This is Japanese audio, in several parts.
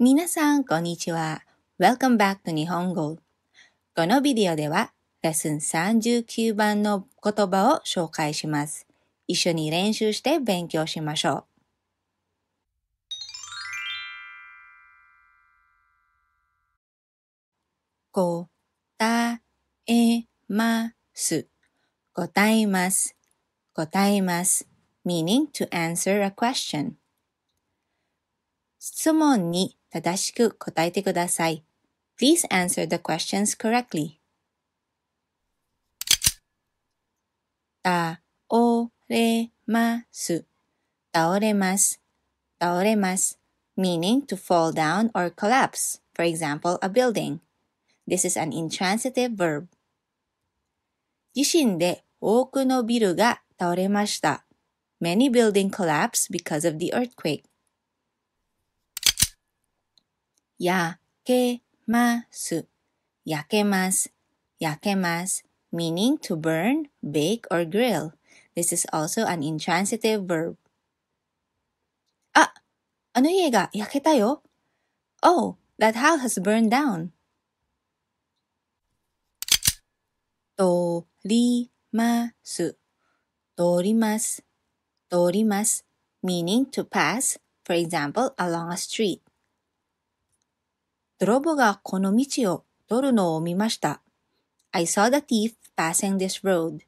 みなさん、こんにちは。Welcome back to 日本語。このビデオでは、レッスン39番の言葉を紹介します。一緒に練習して勉強しましょう。答えます。答えます。答えます。meaning to answer a question. 質問に正しく答えてください。Please answer the questions correctly. たおれます。倒れます。倒れます。meaning to fall down or collapse. For example, a building. This is an intransitive verb. 地震で多くのビルが倒れました。Many buildings collapse because of the earthquake. やけますやけますやけます meaning to burn, bake, or grill. This is also an intransitive verb. あ、あの家が焼けたよ。Oh, ah, that house has burned down. meaning to pass, for example, along a street. 泥棒がこの道を通るのを見ました。I saw the thief passing this road.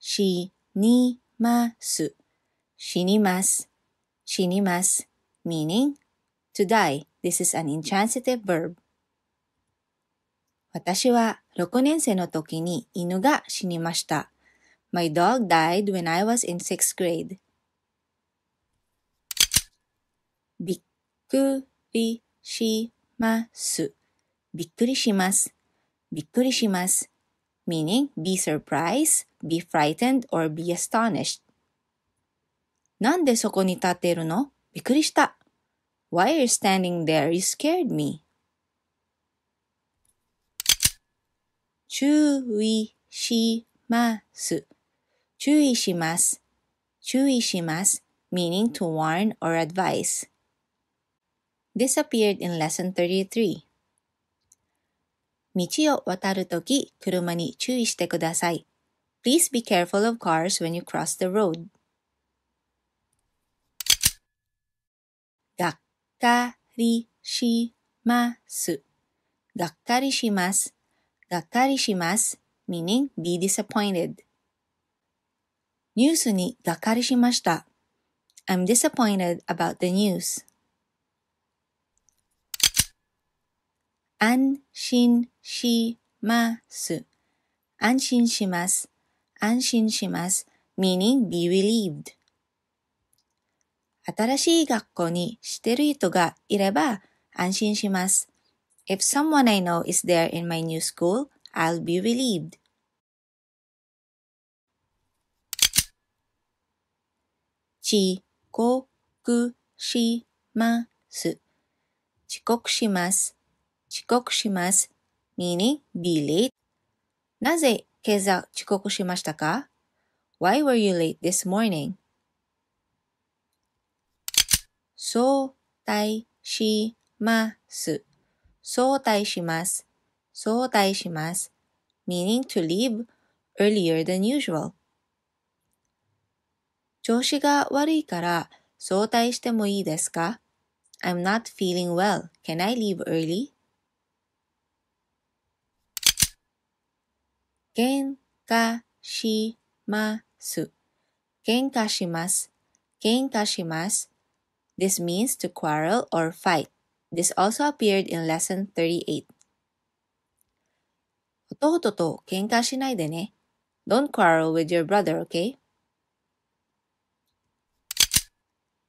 しにます。死にます。死にます。meaning to die. This is an intransitive verb. 私は6年生の時に犬が死にました。My dog died when I was in 6th grade. びっくりします。びっくりします。びっくりします。meaning be surprised, be frightened, or be astonished. なんでそこに立っているのびっくりした。Why are you standing there? You scared me. 注意します。注意します。注意します。meaning to warn or advise. This appeared in Lesson 33. Please be careful of cars when you cross the road. Meaning, be disappointed. ニュースにがっかりしました。I'm disappointed about the news. 安心します。安心します。安心します。meaning be relieved. 新しい学校にしてる人がいれば安心します。If someone I know is there in my new school, I'll be relieved. 遅刻します。遅刻します。遅刻します meaning be late なぜ今朝遅刻しましたか ?Why were you late this morning? 相対します。相対します。相対します。meaning to leave earlier than usual. 調子が悪いから相対してもいいですか ?I'm not feeling well. Can I leave early? 喧嘩します喧嘩します喧嘩します This means to quarrel or fight. This also appeared in lesson 38. 弟と喧嘩しないでね。Don't quarrel with your brother, okay?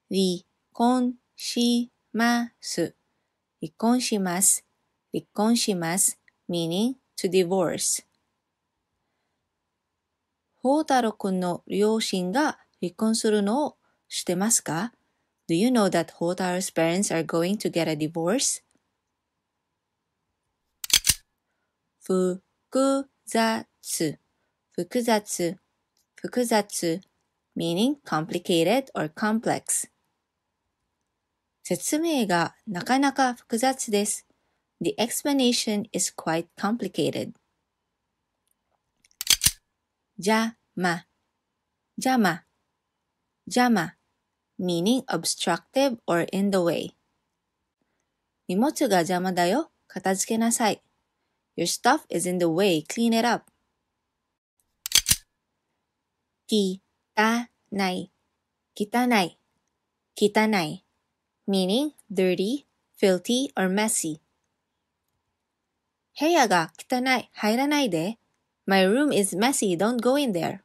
離婚します。離婚します。離婚します。meaning to divorce. 孝太郎くんの両親が離婚するのを知ってますか ?Do you know that 孝太郎 's parents are going to get a divorce? 複雑複雑複雑 meaning complicated or complex 説明がなかなか複雑です。The explanation is quite complicated. 邪魔、邪魔、邪魔 meaning obstructive or in the way 荷物が邪魔だよ、片付けなさい。Your stuff is in the way, clean it up. きたない、汚い、汚い meaning dirty, filthy or messy 部屋が汚い、入らないで。My room is messy, don't go in there.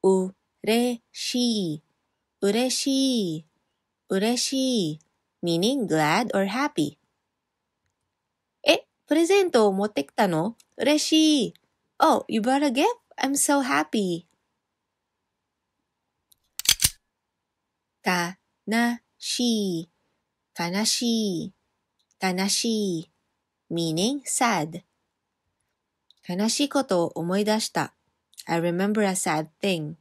Ureshi, ureshi, ureshi, meaning glad or happy. Eh, Ureshi. Oh, you brought a gift? I'm so happy. meaning sad. 悲しいことを思い出した。I remember a sad thing.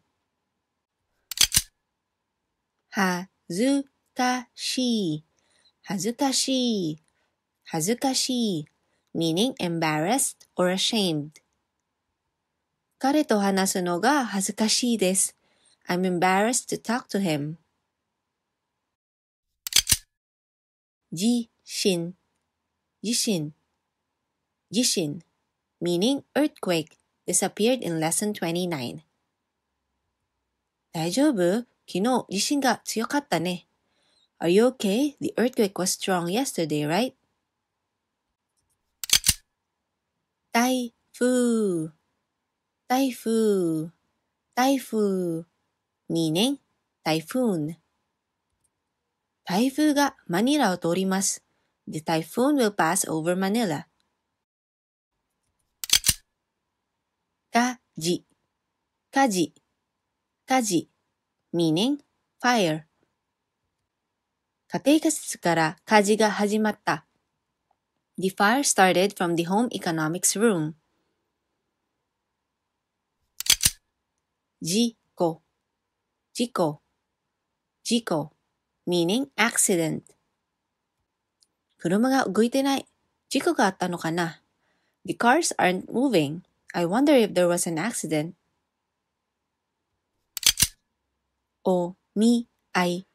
はずかしい。はずかしい。はずかしい。meaning embarrassed or ashamed. 彼と話すのが恥ずかしいです。I'm embarrassed to talk to him. 自身自身自身 meaning earthquake, t i s appeared in lesson 29. 大丈夫昨日地震が強かったね。Are you okay? The earthquake was strong yesterday, right? 台風台風台風 meaning 台風台風がマニラを通ります。The typhoon will pass over Manila. たじ、たじ、たじ、meaning fire。家庭科室から火事が始まった。The fire started from the home economics room. 事故、事故、事故、meaning accident. 車が動いてない。事故があったのかな ?The cars aren't moving. I wonder if there was an accident. O mi ai,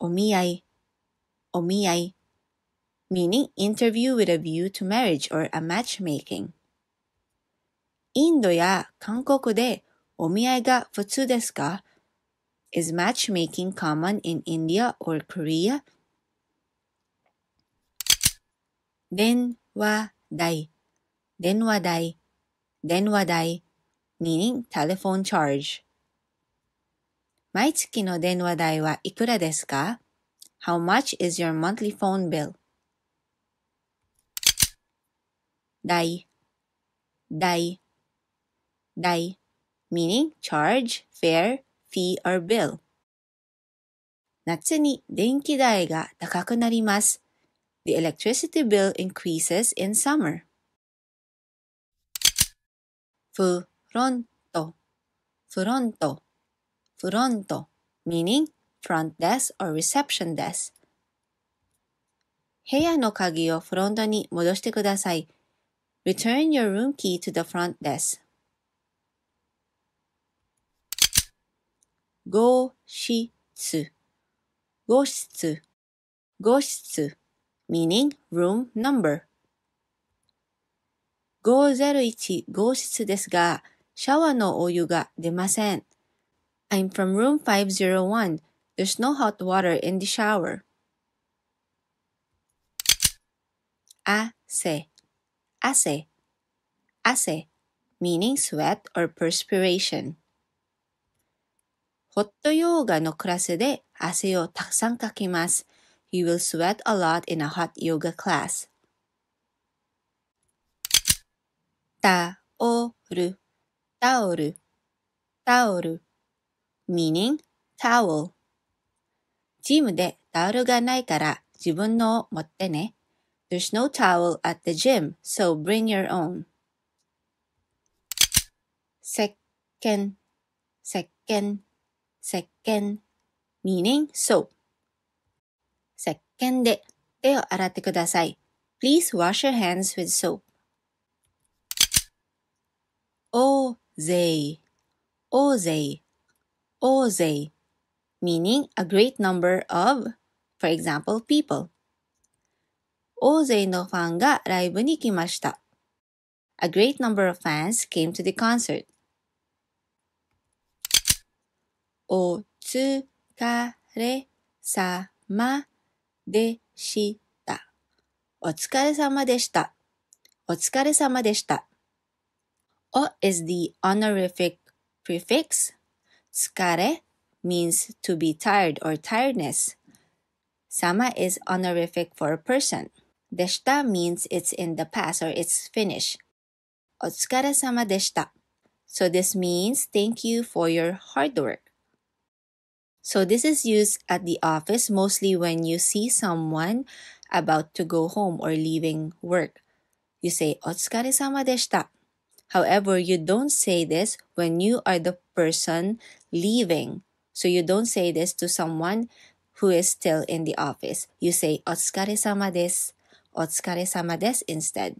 o mi ai, o mi ai, meaning interview with a view to marriage or a matchmaking. インドや韓国でお見合いが普通ですか Is matchmaking common in India or Korea? 電話代電話代 denwadai, meaning telephone charge. 毎月の電話代はいくらですか ?How much is your monthly phone bill? 代、代、代 meaning charge, fare, fee or bill. 夏に電気代が高くなります。The electricity bill increases in summer. フロント、フロント、フロント meaning front desk or reception desk 部屋の鍵をフロントに戻してください。Return your room key to the front desk. 合室合室合室 meaning room number 501号室ですが、シャワーのお湯が出ません。I'm from room 501. There's no hot water in the shower. meaning sweat or perspiration. ホットヨーガのクラスで汗をたくさんかきます。You will sweat a lot in a hot yoga class. タオル、タオル、タオル。meaning towel。チームでタオルがないから自分のを持ってね。There's no towel at the gym, so bring your own. 石鹸、石鹸、石鹸。meaning soap。石鹸で手を洗ってください。Please wash your hands with soap. 大勢、大勢、大勢 meaning a great number of, for example, people. 大勢のファンがライブに来ました。A great number of fans came to the concert. お疲れ様でした。お疲れ様でした。お疲れ様でした。O is the honorific prefix. Skare means to be tired or tiredness. Sama is honorific for a person. Deshita means it's in the past or it's finished. Otsukare sama deshita. So this means thank you for your hard work. So this is used at the office mostly when you see someone about to go home or leaving work. You say otsukare sama deshita. However, you don't say this when you are the person leaving. So you don't say this to someone who is still in the office. You say otsukare sama desu, otsukare sama desu instead.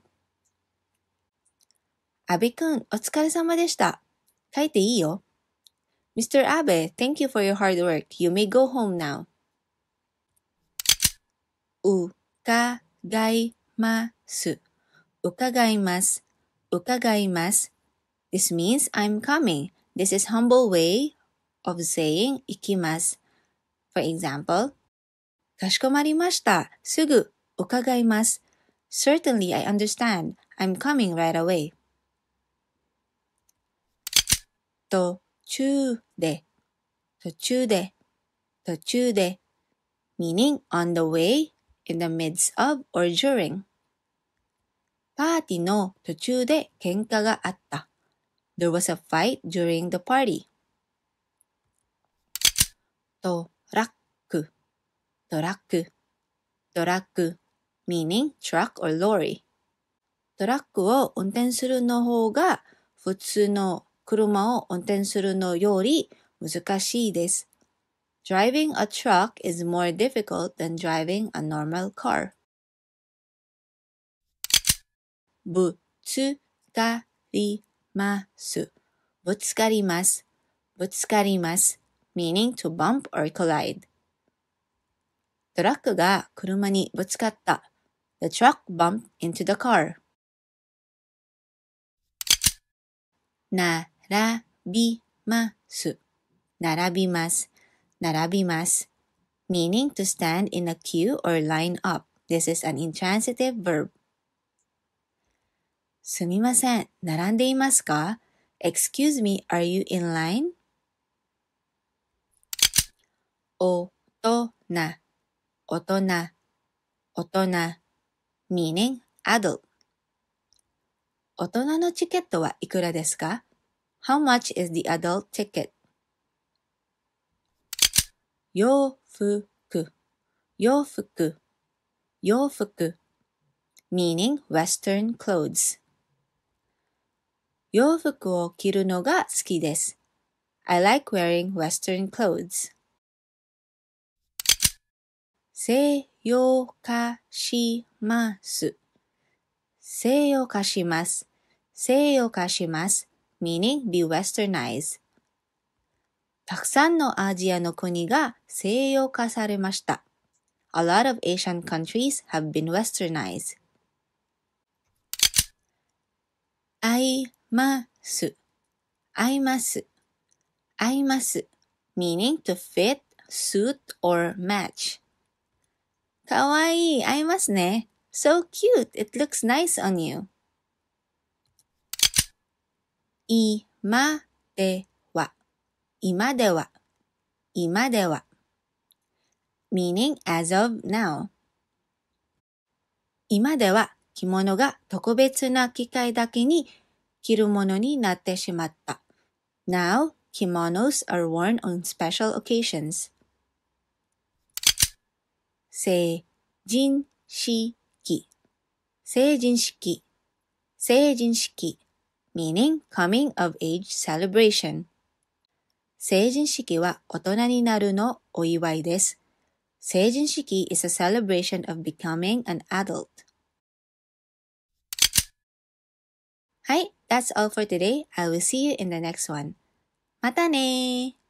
Mr. Abe, thank you for your hard work. You may go home now. Ukagaimasu. 伺います。This means I'm coming. This is humble way of saying 行きます。For example, かしこまりました。すぐ伺います。Certainly I understand. I'm coming right away. 途中で、途中で、途中で。meaning on the way, in the midst of, or during. パーティーの途中で喧嘩があった。There was a fight during the party. トラック、トラック、トラック、meaning truck or lorry. トラックを運転するの方が普通の車を運転するのより難しいです。Driving a truck is more difficult than driving a normal car. ぶつかります。ぶつかります。ぶつかります。meaning to bump or collide. トラックが車にぶつかった。The truck bumped into the car. 並びます。並びます。並びます。meaning to stand in a queue or line up. This is an intransitive verb. すみません、並んでいますか ?Excuse me, are you in line? おとな、おとな、おとな、meaning adult。大人のチケットはいくらですか ?How much is the adult ticket? 洋服、洋服、洋服、meaning western clothes。洋服を着るのが好きです。I like wearing western clothes. 西洋化します。西洋化します。西洋化します。meaning be westernized. たくさんのアジアの国が西洋化されました。A lot of Asian countries have been westernized. ます。います。合います。meaning to fit, suit, or match. かわいい。合いますね。So cute. It looks nice on you. いまでは。今では。今では。meaning as of now. 今では着物が特別な機会だけに kirumono ni natte shimatta. Now, kimonos are worn on special occasions. Seijinshiki. Seijinshiki. Seijinshiki, meaning coming of age celebration. 成人式は大人になるのお祝いです。成人式 is a celebration of becoming an adult. はい、that's all for today. I will see you in the next one. またねー